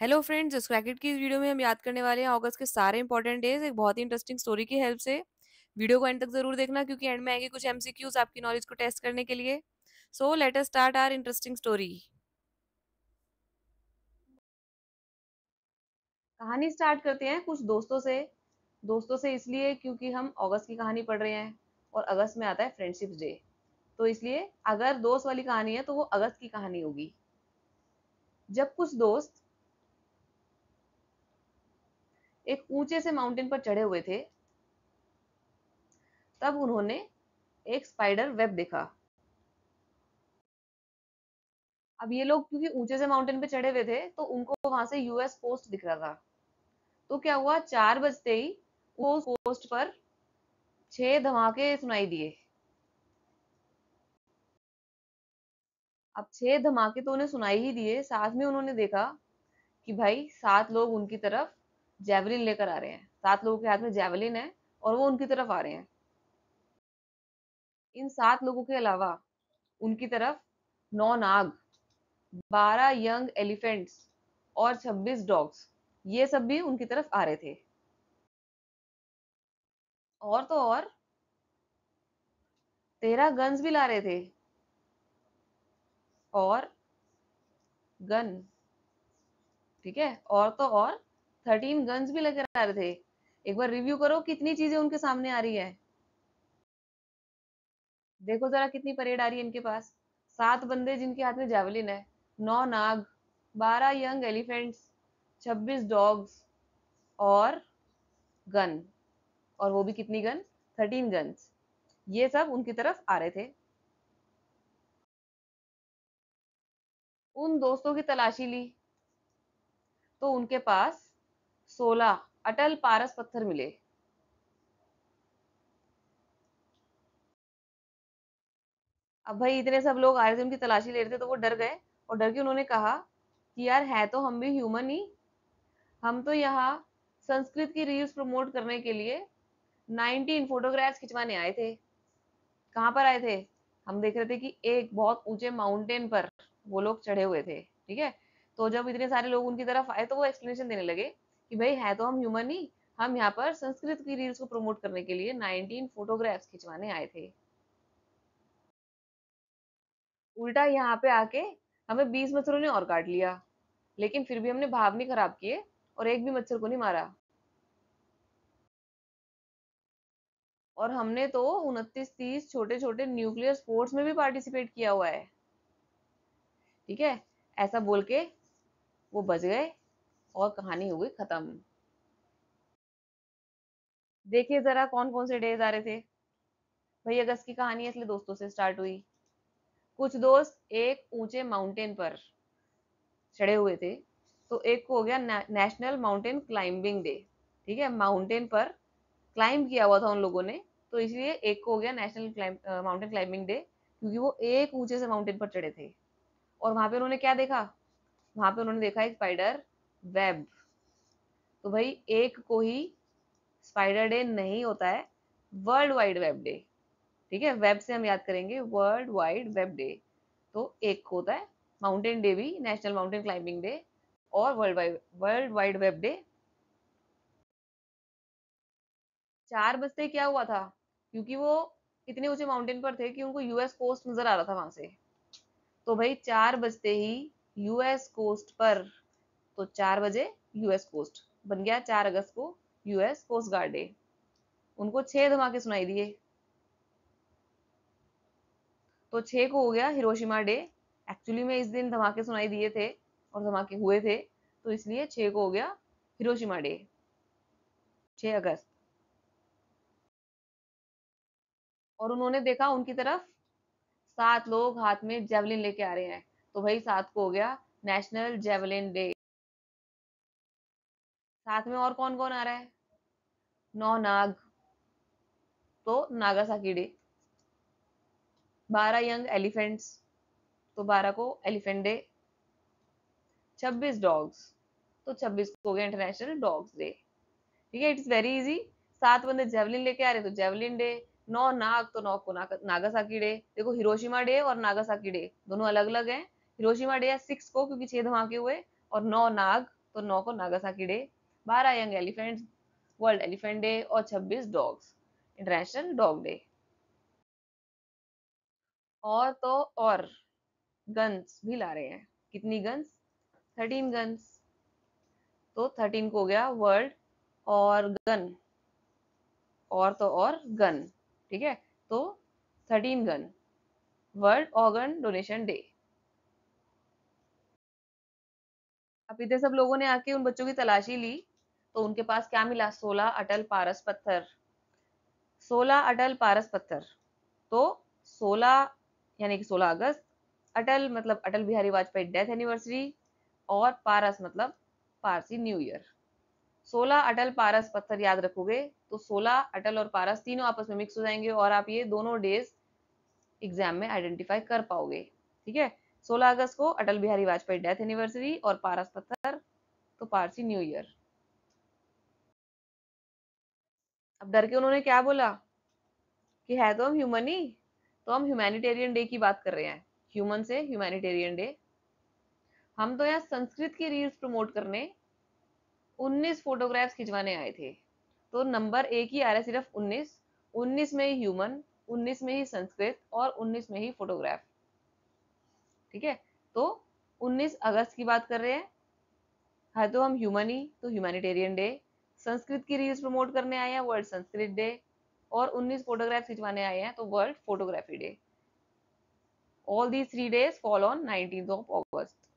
hello friends इस क्रैकेट की इस वीडियो में हम याद करने वाले हैं अगस्त के सारे इंपॉर्टेंट डेज एक बहुत ही इंटरेस्टिंग स्टोरी की हेल्प से वीडियो को एंड तक जरूर देखना क्योंकि एंड में आएंगे कुछ एमसीक्यूज आपकी नॉलेज को टेस्ट करने के लिए so let us start our interesting story कहानी स्टार्ट करते हैं कुछ दोस्तों से दोस्तों से इसलिए क्योंकि हम अगस्त की कहानी पढ़ रहे हैं और अगस्त में आता है फ्रेंडशिप डे तो इसलिए अगर दोस्त वाली कहानी है तो वो अगस्त की कहानी होगी जब कुछ दोस्त एक ऊंचे से माउंटेन पर चढ़े हुए थे तब उन्होंने एक स्पाइडर वेब देखा अब ये लोग क्योंकि ऊंचे से माउंटेन पे चढ़े हुए थे तो उनको वहां से यूएस पोस्ट दिख रहा था तो क्या हुआ चार बजते ही वो पोस्ट पर छह धमाके सुनाई दिए अब छह धमाके तो उन्हें सुनाई ही दिए साथ में उन्होंने देखा कि भाई सात लोग उनकी तरफ जेवलिन लेकर आ रहे हैं सात लोगों के हाथ में जेवलिन है और वो उनकी तरफ आ रहे हैं इन सात लोगों के अलावा उनकी तरफ नौ नाग बारह यंग एलिफेंट्स और छब्बीस डॉग्स ये सब भी उनकी तरफ आ रहे थे और तो और तेरह गन्स भी ला रहे थे और गन ठीक है और तो और थर्टीन गन्स भी लेकर आ रहे थे एक बार रिव्यू करो कितनी चीजें उनके सामने आ रही है देखो जरा कितनी परेड आ रही है इनके पास सात बंदे जिनके हाथ में जावलिन है नौ नाग बारह यंग एलिफेंट्स छब्बीस डॉग्स और गन और वो भी कितनी गन थर्टीन गन्स ये सब उनकी तरफ आ रहे थे उन दोस्तों की तलाशी ली तो उनके पास सोलह अटल पारस पत्थर मिले अब भाई इतने सब लोग थे उनकी तलाशी ले रहे थे तो वो डर गए और डर के उन्होंने कहा कि यार है तो हम भी ह्यूमन ही हम तो यहाँ संस्कृत की रील्स प्रमोट करने के लिए 19 फोटोग्राफ्स खिंचवाने आए थे कहाँ पर आए थे हम देख रहे थे कि एक बहुत ऊंचे माउंटेन पर वो लोग चढ़े हुए थे ठीक है तो जब इतने सारे लोग उनकी तरफ आए तो वो एक्सप्लेनेशन देने लगे कि भाई है तो हम ह्यूमन ही हम यहाँ पर संस्कृत की रील्स को प्रमोट करने के लिए 19 फोटोग्राफ्स खिंचवाने आए थे उल्टा यहाँ पे आके हमें 20 मच्छरों ने और काट लिया लेकिन फिर भी हमने भाव नहीं खराब किए और एक भी मच्छर को नहीं मारा और हमने तो उनतीस तीस छोटे छोटे न्यूक्लियर स्पोर्ट्स में भी पार्टिसिपेट किया हुआ है ठीक है ऐसा बोल के वो बच गए और कहानी हो गई ख़त्म देखिए ज़रा कौन कौन से डेज आ रहे थे भाई अगस्त की कहानी इसलिए दोस्तों से स्टार्ट हुई कुछ दोस्त एक ऊंचे माउंटेन पर चढ़े हुए थे तो एक को हो गया नेशनल माउंटेन क्लाइंबिंग डे ठीक है माउंटेन पर क्लाइंब किया हुआ था उन लोगों ने तो इसलिए एक को हो गया नेशनल माउंटेन क्लाइंबिंग डे क्योंकि वो एक ऊंचे से माउंटेन पर चढ़े थे और वहां पे उन्होंने क्या देखा वहां पे उन्होंने देखा एक स्पाइडर वेब तो भाई एक को ही स्पाइडर डे नहीं होता है वर्ल्ड वाइड वेब डे ठीक है वेब से हम याद करेंगे वर्ल्ड वाइड वेब डे तो एक को होता है माउंटेन डे भी नेशनल माउंटेन क्लाइंबिंग डे और world wide world wide web day चार बजते क्या हुआ था क्योंकि वो इतने ऊंचे माउंटेन पर थे कि उनको यूएस कोस्ट नजर आ रहा था वहां से तो भाई चार बजते ही यूएस कोस्ट पर तो चार बजे यूएस कोस्ट बन गया चार अगस्त को यूएस कोस्ट गार्ड डे उनको छह धमाके सुनाई दिए तो छह को हो गया हिरोशिमा डे एक्चुअली में इस दिन धमाके सुनाई दिए थे और धमाके हुए थे तो इसलिए छह को हो गया हिरोशिमा डे छह अगस्त और उन्होंने देखा उनकी तरफ सात लोग हाथ में जेवलिन लेके आ रहे हैं तो भाई सात को हो गया नेशनल जेवलिन डे साथ में और कौन कौन आ रहा है नौ नाग तो नागासा कीड़े बारह यंग एलिफेंट्स तो बारह को एलिफेंट डे छब्बीस डॉग्स तो छब्बीस को हो गया इंटरनेशनल डॉग्स डे ठीक है इट्स वेरी इजी सात बंदे जेवलिन लेके आ रहे तो जेवलिन डे नौ नाग तो नौ को नाग, नागासाकी डे देखो हिरोशिमा डे और नागासाकी डे दोनों अलग अलग हैं हिरोशिमा डे है सिक्स को क्योंकि छह धमाके हुए और नौ नाग तो नौ को नागासाकी डे बारह young elephant world elephant day और छब्बीस डॉग्स इंटरनेशनल डॉग डे और तो और गन्स भी ला रहे हैं कितनी गन्स थर्टीन गन्स तो थर्टीन को हो गया वर्ल्ड और गन और तो और गन ठीक है तो thirteen gun world organ donation day अब इधर सब लोगों ने आके उन बच्चों की तलाशी ली तो उनके पास क्या मिला सोलह अटल पारस पत्थर सोलह अटल पारस पत्थर तो सोलह यानी कि सोलह अगस्त अटल मतलब अटल बिहारी वाजपेयी डेथ एनिवर्सरी और पारस मतलब पारसी न्यू ईयर सोलह अटल पारस पत्थर याद रखोगे तो सोलह अटल और पारस तीनों आपस में मिक्स हो जाएंगे और आप ये दोनों डेज एग्जाम में आइडेंटिफाई कर पाओगे ठीक है सोलह अगस्त को अटल बिहारी वाजपेयी डेथ एनिवर्सरी और पारस पत्थर तो पारसी न्यू ईयर अब डर के उन्होंने क्या बोला कि है तो हम ह्यूमन ही तो हम ह्यूमैनिटेरियन डे की बात कर रहे हैं ह्यूमन से ह्यूमैनिटेरियन डे हम तो यहाँ संस्कृत की रील्स प्रमोट करने 19 फोटोग्राफ्स खिंचवाने आए थे तो नंबर एक ही आ रहा है सिर्फ 19 19 में ही ह्यूमन 19 में ही संस्कृत और 19 में ही फोटोग्राफ ठीक है तो 19 अगस्त की बात कर रहे हैं है तो हम ह्यूमन ही तो ह्यूमैनिटेरियन डे संस्कृत की रील्स प्रमोट करने आए हैं वर्ल्ड संस्कृत डे और 19 फोटोग्राफ खिंचवाने आए हैं तो world photography day all these three days fall on nineteen of August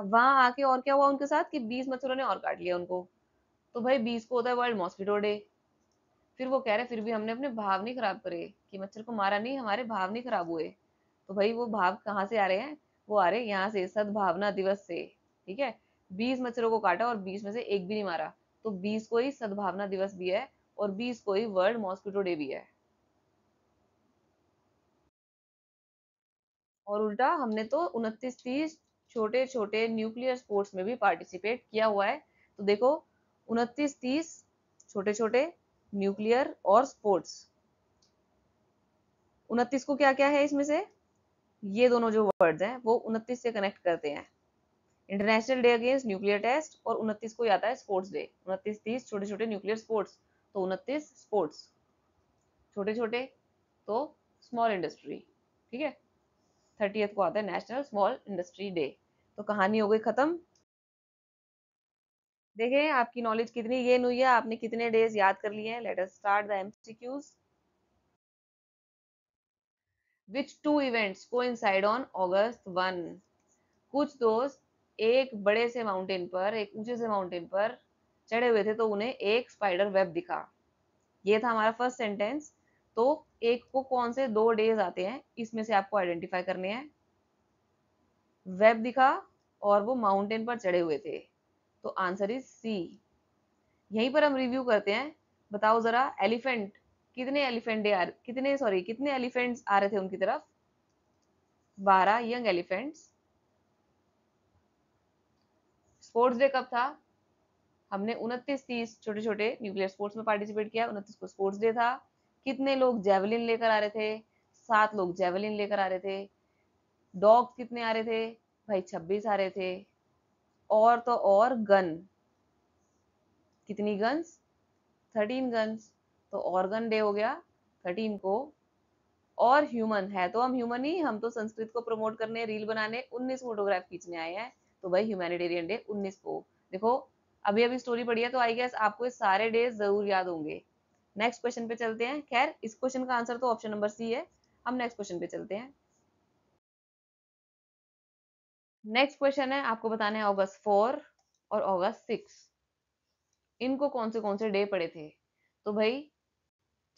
अब वहां आके और क्या हुआ उनके साथ कि 20 मच्छरों ने और काट लिया उनको तो भाई बीस को होता है वर्ल्ड मॉस्किटो डे फिर वो कह रहे फिर भी हमने अपने भाव नहीं खराब करे कि मच्छर को मारा नहीं हमारे भाव नहीं खराब हुए तो भाई वो भाव कहाँ से आ रहे हैं वो आ रहे हैं यहाँ से सद्भावना दिवस से ठीक है बीस मच्छरों को काटा और बीस में से एक भी नहीं मारा तो बीस को ही सद्भावना दिवस भी है और बीस को ही वर्ल्ड मॉस्किटो डे भी है और उल्टा हमने तो उनतीस तीस छोटे छोटे न्यूक्लियर स्पोर्ट्स में भी पार्टिसिपेट किया हुआ है तो देखो उनतीस तीस छोटे छोटे न्यूक्लियर और स्पोर्ट्स उनतीस को क्या क्या है इसमें से ये दोनों जो वर्ड्स हैं वो उनतीस से कनेक्ट करते हैं international day against nuclear test और उनतीस को आता है स्पोर्ट्स डे उनतीस तीस छोटे छोटे न्यूक्लियर स्पोर्ट्स तो उनतीस स्पोर्ट्स छोटे छोटे तो स्मॉल इंडस्ट्री ठीक है थर्टीएथ को आता है नेशनल स्मॉल इंडस्ट्री डे तो कहानी हो गई खत्म देखें आपकी नॉलेज कितनी गेन हुई है आपने कितने डेज याद कर लिए हैं let us start the MCQs which two events को इन ऑन अगस्त वन कुछ दोस्त एक बड़े से माउंटेन पर एक ऊंचे से माउंटेन पर चढ़े हुए थे तो उन्हें एक स्पाइडर वेब दिखा ये था हमारा फर्स्ट सेंटेंस तो एक को कौन से दो डेज आते हैं इसमें से आपको आइडेंटिफाई करने हैं वेब दिखा और वो माउंटेन पर चढ़े हुए थे तो आंसर इज सी यहीं पर हम रिव्यू करते हैं बताओ जरा एलिफेंट कितने एलिफेंट डे आ कितने सॉरी कितने एलिफेंट्स आ रहे थे उनकी तरफ बारह यंग एलिफेंट्स स्पोर्ट्स डे कब था हमने उनतीस तीस छोटे छोटे न्यूक्लियर स्पोर्ट्स में पार्टिसिपेट किया उनतीस को स्पोर्ट्स डे था कितने लोग जेवलिन लेकर आ रहे थे सात लोग जेवलिन लेकर आ रहे थे डॉग्स कितने आ रहे थे भाई छब्बीस आ रहे थे और तो और गन कितनी गन्स थर्टीन गन्स तो और गन डे हो गया थर्टीन को और ह्यूमन है तो हम ह्यूमन ही हम तो संस्कृत को प्रमोट करने रील बनाने उन्नीस फोटोग्राफ खींचने आए हैं तो भाई ह्यूमैनिटेरियन डे उन्नीस को देखो अभी अभी स्टोरी पढ़ी है तो आई गेस आपको ये सारे डे जरूर याद होंगे नेक्स्ट क्वेश्चन पे चलते हैं खैर इस क्वेश्चन का आंसर तो ऑप्शन नंबर सी है हम नेक्स्ट क्वेश्चन पे चलते हैं नेक्स्ट क्वेश्चन है आपको बताना है अगस्त फोर और अगस्त सिक्स इनको कौन से कौन से डे पड़े थे तो भाई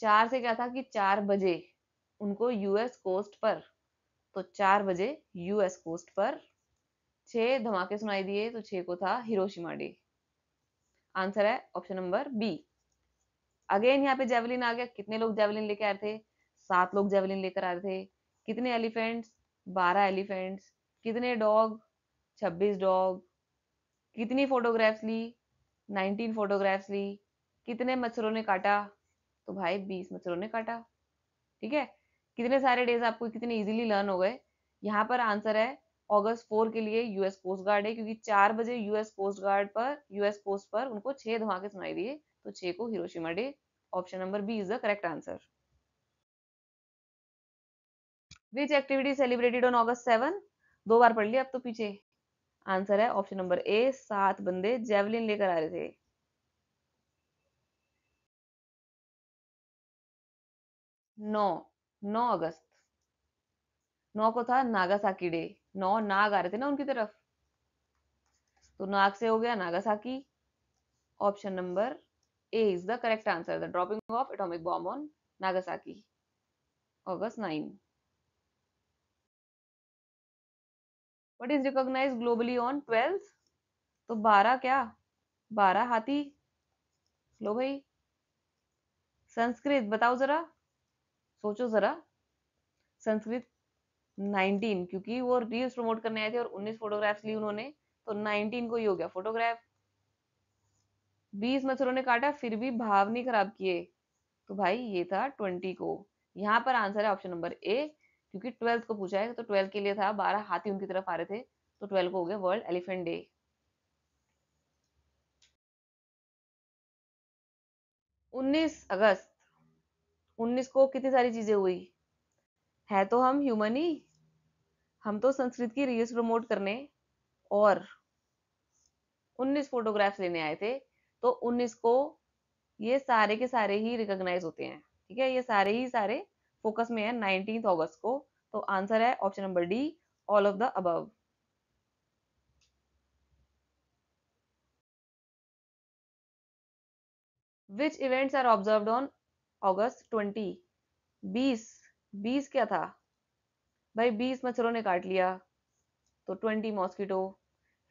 चार से क्या था कि चार बजे उनको यूएस कोस्ट पर तो चार बजे यूएस कोस्ट पर छह धमाके सुनाई दिए तो छह को था हिरोशिमा डे आंसर है ऑप्शन नंबर बी अगेन यहाँ पे जेवलिन आ गया कितने लोग जेवलिन लेके आए थे सात लोग जेवलिन लेकर आए थे कितने एलिफेंट्स बारह एलिफेंट्स कितने डॉग छब्बीस डॉग कितनी फोटोग्राफ्स ली नाइनटीन फोटोग्राफ्स ली कितने मच्छरों ने काटा तो भाई बीस मच्छरों ने काटा ठीक है कितने सारे डेज आपको कितने इजीली लर्न हो गए यहाँ पर आंसर है ऑगस्ट फोर के लिए यूएस कोस्ट गार्ड है क्योंकि चार बजे यूएस कोस्ट गार्ड पर यूएस कोस्ट पर उनको छह धमाके सुनाई दिए तो छह को Hiroshima day option number B is the correct answer which activity celebrated on August seven दो बार पढ़ लिया अब तो पीछे आंसर है ऑप्शन नंबर ए सात बंदे जेवलिन लेकर आ रहे थे नौ नौ अगस्त नौ को था नागासाकी डे नौ नाग आ रहे थे ना उनकी तरफ तो नाग से हो गया Nagasaki option number A is the correct answer the dropping of atomic bomb on Nagasaki August nine what is recognise globally on twelfth तो बारह क्या बारह हाथी लो भाई संस्कृत बताओ जरा सोचो जरा संस्कृत 19 क्योंकि वो रील्स प्रमोट करने आए थे और 19 फोटोग्राफ्स ली उन्होंने तो 19 को ही हो गया फोटोग्राफ 20 मच्छरों ने काटा फिर भी भाव नहीं खराब किए तो भाई ये था 20 को यहाँ पर आंसर है ऑप्शन नंबर ए क्योंकि ट्वेल्थ को पूछा है तो ट्वेल्थ के लिए था बारह हाथी उनकी तरफ आ रहे थे तो ट्वेल्थ को हो गया वर्ल्ड एलिफेंट डे उन्नीस अगस्त उन्नीस को कितनी सारी चीजें हुई है तो हम ह्यूमन ही हम तो संस्कृत की रील्स प्रमोट करने और 19 फोटोग्राफ्स लेने आए थे तो 19 को ये सारे के सारे ही रिकॉग्नाइज होते हैं ठीक है ये सारे ही सारे फोकस में है नाइनटीन अगस्त को तो आंसर है option number D all of the above which events are observe on August twenty बीस बीस क्या था भाई बीस मच्छरों ने काट लिया तो ट्वेंटी मॉस्किटो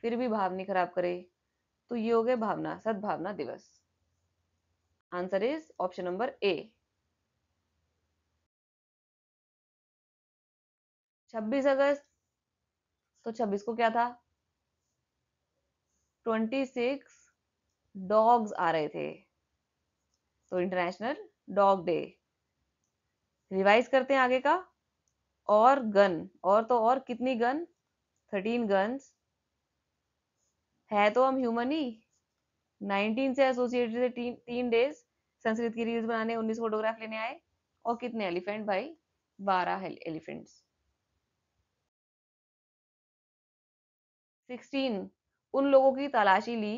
फिर भी भाव नहीं खराब करे तो ये हो गए भावना Sadbhavna Diwas answer is option number A 26 अगस्त तो 26 को क्या था 26 डॉग्स आ रहे थे तो इंटरनेशनल डॉग डे रिवाइज करते हैं आगे का और गन और तो और कितनी गन थर्टीन गन्स है तो हम ह्यूमन ही नाइनटीन से एसोसिएटेड थे तीन डेज संस्कृत की रील्स बनाने उन्नीस फोटोग्राफ लेने आए और कितने एलिफेंट भाई बारह एलिफेंट्स सिक्सटीन उन लोगों की तलाशी ली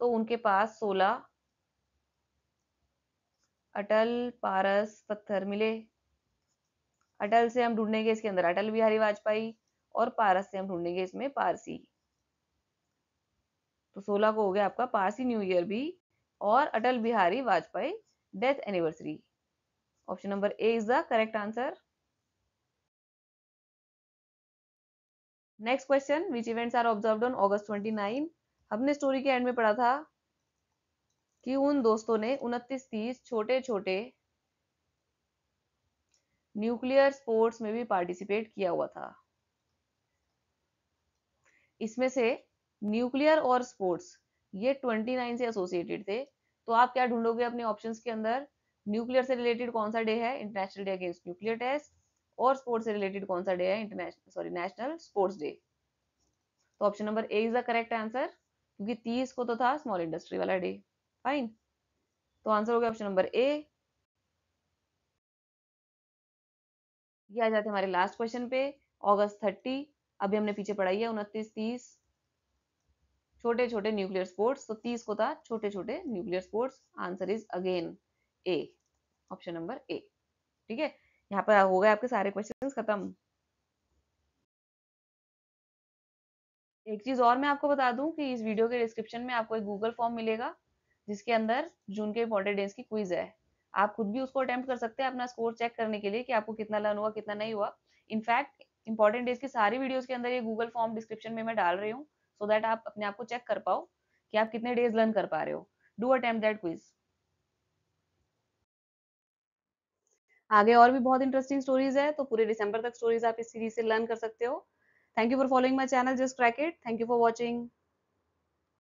तो उनके पास सोलह अटल पारस पत्थर मिले अटल से हम ढूंढेंगे इसके अंदर अटल बिहारी वाजपेयी और पारस से हम ढूंढेंगे इसमें पारसी तो 16 को हो गया आपका पारसी न्यू ईयर भी और Atal Bihari Vajpayee death anniversary option number A is the correct answer next question which events are observe on August 29 हमने स्टोरी के एंड में पढ़ा था कि उन दोस्तों ने उनतीस तीस छोटे छोटे न्यूक्लियर स्पोर्ट्स में भी पार्टिसिपेट किया हुआ था इसमें से न्यूक्लियर और स्पोर्ट्स ये 29 से एसोसिएटेड थे तो आप क्या ढूंढोगे अपने ऑप्शंस के अंदर न्यूक्लियर से रिलेटेड कौन सा डे है international day against nuclear test और स्पोर्ट्स से रिलेटेड कौन सा डे है international sorry national sports day तो option number A is the correct answer क्योंकि तीस को तो था स्मॉल इंडस्ट्री वाला डे फाइन तो आंसर हो गया ऑप्शन नंबर ए ये आ जाते हमारे लास्ट क्वेश्चन पे अगस्त थर्टी अभी हमने पीछे पढ़ाई है उनतीस तीस छोटे छोटे न्यूक्लियर स्पोर्ट्स तो तीस को था छोटे छोटे nuclear sports answer is again A option number A ठीक है यहाँ पर हो गए आपके सारे क्वेश्चन खत्म एक चीज और मैं आपको बता दूं कि इस वीडियो के डिस्क्रिप्शन में आपको एक गूगल फॉर्म मिलेगा जिसके अंदर जून के इम्पोर्टेंट डेज की क्विज है आप खुद भी उसको अटेम्प्ट कर सकते हैं अपना स्कोर चेक करने के लिए कि आपको कितना लर्न हुआ कितना नहीं हुआ इनफैक्ट इंपॉर्टेंट डेज की सारी वीडियोज के अंदर ये गूगल फॉर्म डिस्क्रिप्शन में मैं डाल रही हूँ सो दैट आप अपने आप को चेक कर पाओ कि आप कितने डेज लर्न कर पा रहे हो डू अटेम्प्ट दैट क्विज आगे और भी बहुत इंटरेस्टिंग स्टोरीज है तो पूरे दिसंबर तक स्टोरीज आप इस सीरीज से लर्न कर सकते हो thank you for following my channel just crack it thank you for watching